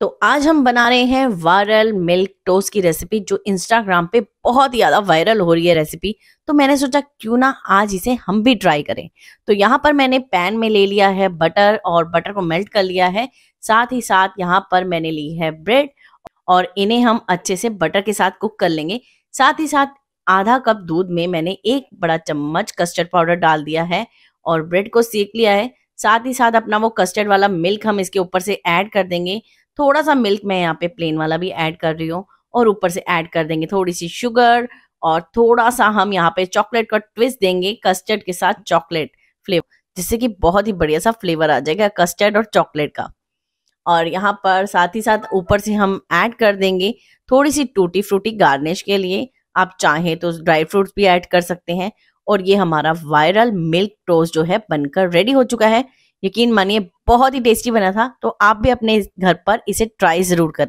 तो आज हम बना रहे हैं वायरल मिल्क टोस्ट की रेसिपी जो इंस्टाग्राम पे बहुत ज़्यादा वायरल हो रही है रेसिपी तो मैंने सोचा क्यों ना आज इसे हम भी ट्राई करें तो यहाँ पर मैंने पैन में ले लिया है बटर और बटर को मेल्ट कर लिया है साथ ही साथ यहाँ पर मैंने ली है ब्रेड और इन्हें हम अच्छे से बटर के साथ कुक कर लेंगे साथ ही साथ आधा कप दूध में मैंने एक बड़ा चम्मच कस्टर्ड पाउडर डाल दिया है और ब्रेड को सेक लिया है साथ ही साथ अपना वो कस्टर्ड वाला मिल्क हम इसके ऊपर से ऐड कर देंगे थोड़ा सा मिल्क मैं यहाँ पे प्लेन वाला भी ऐड कर रही हूँ और ऊपर से ऐड कर देंगे थोड़ी सी शुगर और थोड़ा सा हम यहाँ पे चॉकलेट का ट्विस्ट देंगे कस्टर्ड के साथ चॉकलेट फ्लेवर जिससे कि बहुत ही बढ़िया सा फ्लेवर आ जाएगा कस्टर्ड और चॉकलेट का और यहाँ पर साथ ही साथ ऊपर से हम ऐड कर देंगे थोड़ी सी टूटी फ्रूटी गार्निश के लिए आप चाहें तो ड्राई फ्रूट्स भी ऐड कर सकते हैं और ये हमारा वायरल मिल्क टोस्ट जो है बनकर रेडी हो चुका है यकीन मानिए बहुत ही टेस्टी बना था तो आप भी अपने घर पर इसे ट्राई जरूर करें